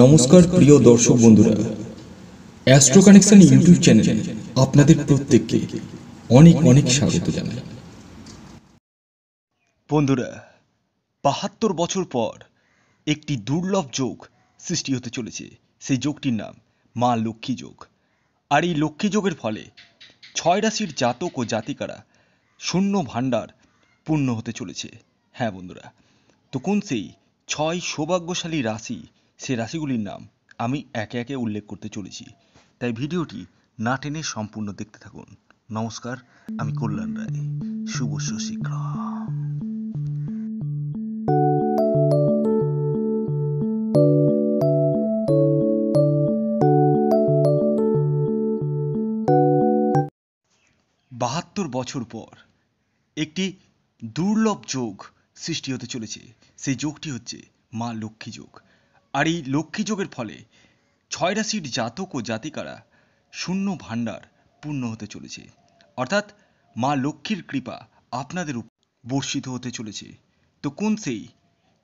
নমস্কার প্রিয় দর্শক বন্ধুরা অ্যাস্ট্রো কানেকশন ইউটিউব চ্যানেলে আপনাদের প্রত্যেককে অনেক অনেক স্বাগত জানাই বন্ধুরা বাহাত্তর বছর পর একটি দুর্লভ যোগ সৃষ্টি হতে চলেছে সেই যোগটির নাম মা লক্ষ্মী যোগ আর এই লক্ষ্মী যোগের ফলে ছয় রাশির জাতক ও জাতিকারা শূন্য ভাণ্ডার পূর্ণ হতে চলেছে হ্যাঁ বন্ধুরা তো কোন সেই ছয় সৌভাগ্যশালী রাশি সে রাশিগুলির নাম আমি একে একে উল্লেখ করতে চলেছি তাই ভিডিওটি না টেনে সম্পূর্ণ দেখতে থাকুন নমস্কার আমি কল্যাণ রায় শুভ শশীক বাহাত্তর বছর পর একটি দুর্লভ যোগ সৃষ্টি হতে চলেছে সেই যোগটি হচ্ছে মা লক্ষ্মী যোগ আর এই লক্ষ্মীযোগের ফলে ছয় রাশির জাতক ও জাতিকারা শূন্য ভাণ্ডার পূর্ণ হতে চলেছে অর্থাৎ মা লক্ষ্মীর কৃপা আপনাদের বর্ষিত হতে চলেছে তো কোন সেই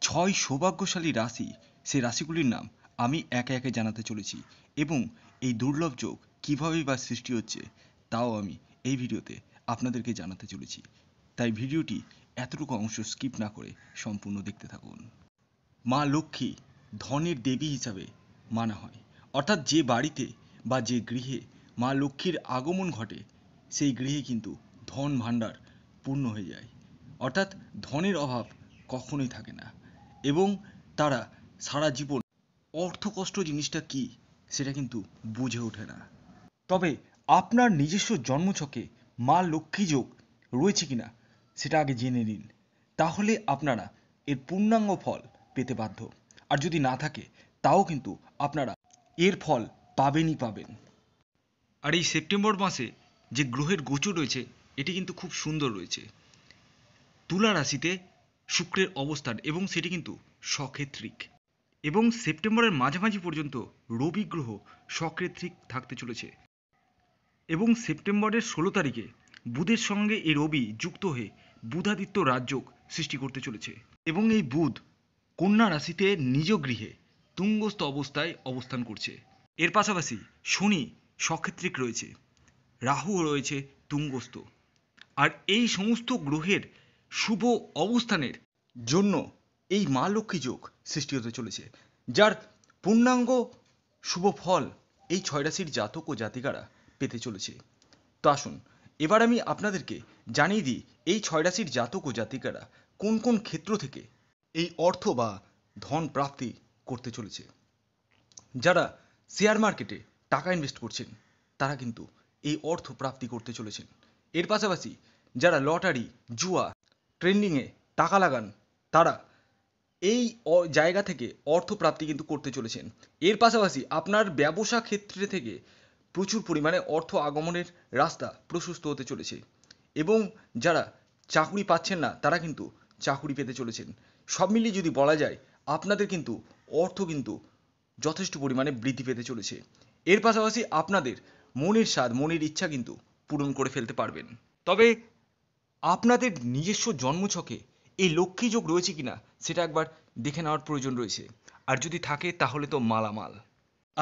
ছয় সৌভাগ্যশালী রাশি সেই রাশিগুলির নাম আমি একে একে জানাতে চলেছি এবং এই দুর্লভ যোগ কীভাবেই বা সৃষ্টি হচ্ছে তাও আমি এই ভিডিওতে আপনাদেরকে জানাতে চলেছি তাই ভিডিওটি এতটুকু অংশ স্কিপ না করে সম্পূর্ণ দেখতে থাকুন মা লক্ষ্মী ধনের দেবী হিসাবে মানা হয় অর্থাৎ যে বাড়িতে বা যে গৃহে মা লক্ষ্মীর আগমন ঘটে সেই গৃহে কিন্তু ধন ভাণ্ডার পূর্ণ হয়ে যায় অর্থাৎ ধনের অভাব কখনোই থাকে না এবং তারা সারা জীবন অর্থকষ্ট জিনিসটা কি সেটা কিন্তু বুঝে ওঠে না তবে আপনার নিজস্ব জন্মছকে মা লক্ষ্মী যোগ রয়েছে কিনা সেটা আগে জেনে নিন তাহলে আপনারা এর পূর্ণাঙ্গ ফল পেতে বাধ্য আর যদি না থাকে তাও কিন্তু আপনারা এর ফল পাবেনই পাবেন আর এই সেপ্টেম্বর মাসে যে গ্রহের গোচর রয়েছে এটি কিন্তু খুব সুন্দর রয়েছে তুলা রাশিতে শুক্রের অবস্থান এবং সেটি কিন্তু সক্ষেত্রিক এবং সেপ্টেম্বরের মাঝামাঝি পর্যন্ত রবি গ্রহ সক্ষেত্রিক থাকতে চলেছে এবং সেপ্টেম্বরের ষোলো তারিখে বুধের সঙ্গে এই রবি যুক্ত হয়ে বুধাদিত্য রাজযোগ সৃষ্টি করতে চলেছে এবং এই বুধ কন্যা রাশিতে নিজ গৃহে তুঙ্গস্থ অবস্থায় অবস্থান করছে এর পাশাপাশি শনি সক্ষেত্রিক রয়েছে রাহু রয়েছে তুঙ্গস্থ আর এই সমস্ত গ্রহের শুভ অবস্থানের জন্য এই মা লক্ষ্মী যোগ সৃষ্টি হতে চলেছে যার পূর্ণাঙ্গ শুভ ফল এই ছয় রাশির জাতক ও জাতিকারা পেতে চলেছে তো আসুন এবার আমি আপনাদেরকে জানিয়ে দিই এই ছয় রাশির জাতক ও জাতিকারা কোন কোন ক্ষেত্র থেকে এই অর্থ বা ধন প্রাপ্তি করতে চলেছে যারা শেয়ার মার্কেটে টাকা ইনভেস্ট করছেন তারা কিন্তু এই অর্থ প্রাপ্তি করতে চলেছেন এর পাশাপাশি যারা লটারি জুয়া ট্রেন্ডিংয়ে টাকা লাগান তারা এই জায়গা থেকে অর্থ প্রাপ্তি কিন্তু করতে চলেছেন এর পাশাপাশি আপনার ব্যবসা ক্ষেত্রে থেকে প্রচুর পরিমাণে অর্থ আগমনের রাস্তা প্রশস্ত হতে চলেছে এবং যারা চাকুরি পাচ্ছেন না তারা কিন্তু চাকুরি পেতে চলেছেন সব মিলিয়ে যদি বলা যায় আপনাদের কিন্তু অর্থ কিন্তু যথেষ্ট পরিমাণে বৃদ্ধি পেতে চলেছে এর পাশাপাশি আপনাদের মনের স্বাদ মনের ইচ্ছা কিন্তু পূরণ করে ফেলতে পারবেন তবে আপনাদের নিজস্ব জন্মছকে এই লক্ষ্মী যোগ রয়েছে কিনা সেটা একবার দেখে নেওয়ার প্রয়োজন রয়েছে আর যদি থাকে তাহলে তো মালামাল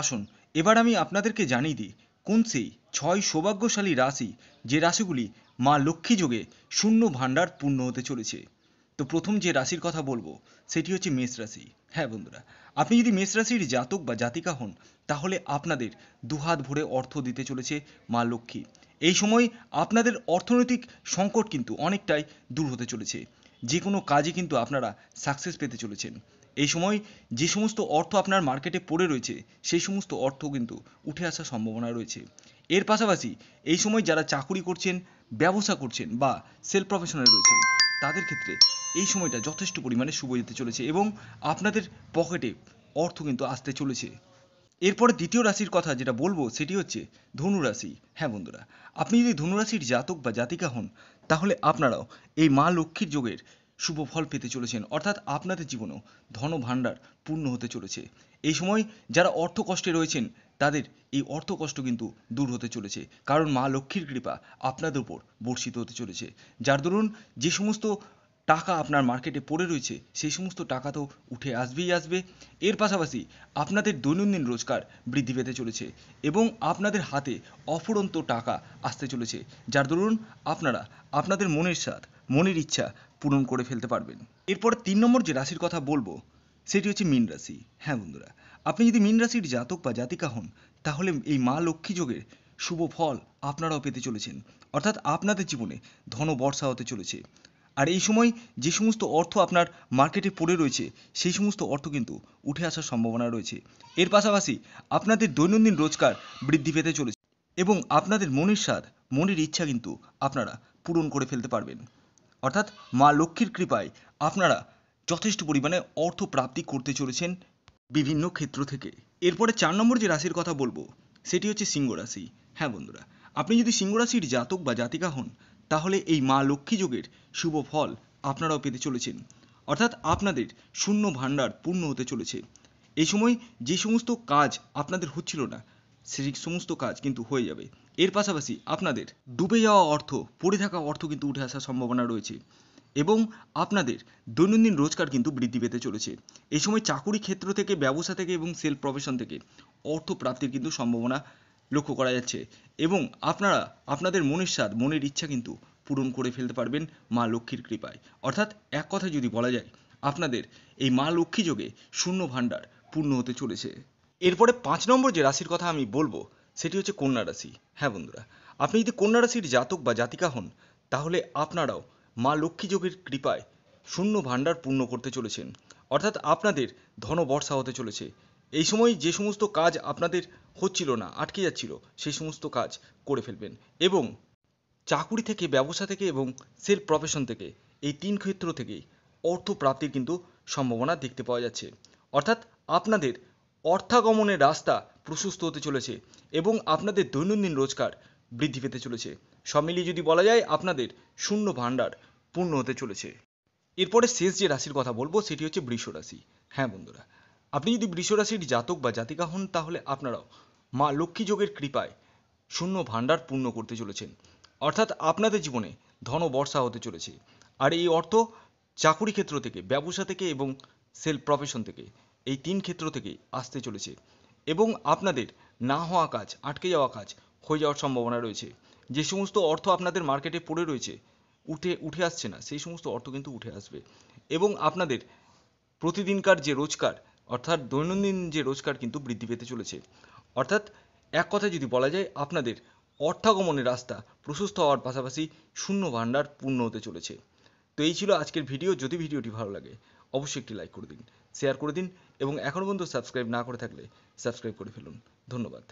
আসুন এবার আমি আপনাদেরকে জানিয়ে দিই কোন সেই ছয় সৌভাগ্যশালী রাশি যে রাশিগুলি মা লক্ষ্মী যোগে শূন্য ভাণ্ডার পূর্ণ হতে চলেছে তো প্রথম যে রাশির কথা বলবো সেটি হচ্ছে মেষ রাশি হ্যাঁ বন্ধুরা আপনি যদি মেষ রাশির জাতক বা জাতিকা হন তাহলে আপনাদের দুহাত ভরে অর্থ দিতে চলেছে মা লক্ষ্মী এই সময় আপনাদের অর্থনৈতিক সংকট কিন্তু অনেকটাই দূর হতে চলেছে যে কোনো কাজে কিন্তু আপনারা সাকসেস পেতে চলেছেন এই সময় যে সমস্ত অর্থ আপনার মার্কেটে পড়ে রয়েছে সেই সমস্ত অর্থ কিন্তু উঠে আসার সম্ভাবনা রয়েছে এর পাশাপাশি এই সময় যারা চাকুরি করছেন ব্যবসা করছেন বা সেলফ প্রফেশনাল রয়েছেন তাদের ক্ষেত্রে এই সময়টা যথেষ্ট পরিমাণে শুভ যেতে চলেছে এবং আপনাদের পকেটে অর্থ কিন্তু আসতে চলেছে এরপরে দ্বিতীয় রাশির কথা যেটা বলবো সেটি হচ্ছে ধনুরাশি হ্যাঁ বন্ধুরা আপনি যদি ধনুরাশির জাতক বা জাতিকা হন তাহলে আপনারাও এই মা লক্ষ্মীর যোগের শুভ ফল পেতে চলেছেন অর্থাৎ আপনাদের জীবনেও ধন ভাণ্ডার পূর্ণ হতে চলেছে এই সময় যারা অর্থ কষ্টে রয়েছেন তাদের এই অর্থ কষ্ট কিন্তু দূর হতে চলেছে কারণ মা লক্ষ্মীর কৃপা আপনাদের উপর বর্ষিত হতে চলেছে যার দরুন যে সমস্ত টাকা আপনার মার্কেটে পড়ে রয়েছে সেই সমস্ত টাকা তো উঠে আসবেই আসবে এর পাশাপাশি আপনাদের দৈনন্দিন রোজগার বৃদ্ধি পেতে চলেছে এবং আপনাদের হাতে অফুরন্ত টাকা আসতে চলেছে যার দরুন আপনারা আপনাদের মনের স্বাদ মনের ইচ্ছা পূরণ করে ফেলতে পারবেন এরপর তিন নম্বর যে রাশির কথা বলবো সেটি হচ্ছে মীন রাশি হ্যাঁ বন্ধুরা আপনি যদি মীন রাশির জাতক বা জাতিকা হন তাহলে এই মা লক্ষ্মী যোগের শুভ ফল আপনারাও পেতে চলেছেন অর্থাৎ আপনাদের জীবনে ধন বর্ষা হতে চলেছে আর এই সময় যে সমস্ত অর্থ আপনার মার্কেটে পড়ে রয়েছে সেই সমস্ত অর্থ কিন্তু উঠে আসার সম্ভাবনা রয়েছে এর পাশাপাশি আপনাদের দৈনন্দিন রোজগার বৃদ্ধি পেতে চলেছে এবং আপনাদের মনের স্বাদ মনের ইচ্ছা কিন্তু আপনারা পূরণ করে ফেলতে পারবেন অর্থাৎ মা লক্ষ্মীর কৃপায় আপনারা যথেষ্ট পরিমাণে অর্থ প্রাপ্তি করতে চলেছেন বিভিন্ন ক্ষেত্র থেকে এরপরে চার নম্বর যে রাশির কথা বলবো সেটি হচ্ছে সিংহ রাশি হ্যাঁ বন্ধুরা আপনি যদি সিংহ রাশির জাতক বা জাতিকা হন তাহলে এই মা লক্ষ্মী যোগের শুভ ফল আপনারাও পেতে চলেছেন অর্থাৎ আপনাদের শূন্য ভাণ্ডার পূর্ণ হতে চলেছে এই সময় যে সমস্ত কাজ আপনাদের হচ্ছিল না সেই সমস্ত কাজ কিন্তু হয়ে যাবে এর পাশাপাশি আপনাদের ডুবে যাওয়া অর্থ পড়ে থাকা অর্থ কিন্তু উঠে আসার সম্ভাবনা রয়েছে এবং আপনাদের দৈনন্দিন রোজগার কিন্তু বৃদ্ধি পেতে চলেছে এই সময় চাকুরি ক্ষেত্র থেকে ব্যবসা থেকে এবং সেলফ প্রফেশন থেকে অর্থ প্রাপ্তির কিন্তু সম্ভাবনা লক্ষ্য করা যাচ্ছে এবং আপনারা আপনাদের মনের স্বাদ মনের ইচ্ছা কিন্তু পূরণ করে ফেলতে পারবেন মা লক্ষ্মীর কৃপায় অর্থাৎ এক কথা যদি বলা যায় আপনাদের এই মা লক্ষ্মী যোগে শূন্য ভাণ্ডার পূর্ণ হতে চলেছে এরপরে পাঁচ নম্বর যে রাশির কথা আমি বলবো সেটি হচ্ছে কন্যা রাশি হ্যাঁ বন্ধুরা আপনি যদি কন্যা রাশির জাতক বা জাতিকা হন তাহলে আপনারাও মা লক্ষ্মী যোগের কৃপায় শূন্য ভাণ্ডার পূর্ণ করতে চলেছেন অর্থাৎ আপনাদের ধন বর্ষা হতে চলেছে এই সময় যে সমস্ত কাজ আপনাদের হচ্ছিল না আটকে যাচ্ছিল সেই সমস্ত কাজ করে ফেলবেন এবং চাকুরি থেকে ব্যবসা থেকে এবং সেলফ প্রফেশন থেকে এই তিন ক্ষেত্র থেকেই অর্থ প্রাপ্তির কিন্তু সম্ভাবনা দেখতে পাওয়া যাচ্ছে অর্থাৎ আপনাদের অর্থাগমনের রাস্তা প্রশস্ত হতে চলেছে এবং আপনাদের দৈনন্দিন রোজগার বৃদ্ধি পেতে চলেছে সব মিলিয়ে যদি বলা যায় আপনাদের শূন্য ভাণ্ডার পূর্ণ হতে চলেছে এরপরে শেষ যে রাশির কথা বলবো সেটি হচ্ছে বৃষ রাশি হ্যাঁ বন্ধুরা আপনি যদি বৃষরাশির জাতক বা জাতিকা হন তাহলে আপনারাও মা লক্ষ্মী যোগের কৃপায় শূন্য ভাণ্ডার পূর্ণ করতে চলেছেন অর্থাৎ আপনাদের জীবনে ধন বর্ষা হতে চলেছে আর এই অর্থ চাকুরি ক্ষেত্র থেকে ব্যবসা থেকে এবং সেলফ প্রফেশন থেকে এই তিন ক্ষেত্র থেকে আসতে চলেছে এবং আপনাদের না হওয়া কাজ আটকে যাওয়া কাজ হয়ে যাওয়ার সম্ভাবনা রয়েছে যে সমস্ত অর্থ আপনাদের মার্কেটে পড়ে রয়েছে উঠে উঠে আসছে না সেই সমস্ত অর্থ কিন্তু উঠে আসবে এবং আপনাদের প্রতিদিনকার যে রোজকার অর্থাৎ দৈনন্দিন যে রোজগার কিন্তু বৃদ্ধি পেতে চলেছে অর্থাৎ এক কথায় যদি বলা যায় আপনাদের অর্থাগমনের রাস্তা প্রশস্ত হওয়ার পাশাপাশি শূন্য ভাণ্ডার পূর্ণ হতে চলেছে তো এই ছিল আজকের ভিডিও যদি ভিডিওটি ভালো লাগে অবশ্যই একটি লাইক করে দিন শেয়ার করে দিন এবং এখনও পর্যন্ত সাবস্ক্রাইব না করে থাকলে সাবস্ক্রাইব করে ফেলুন ধন্যবাদ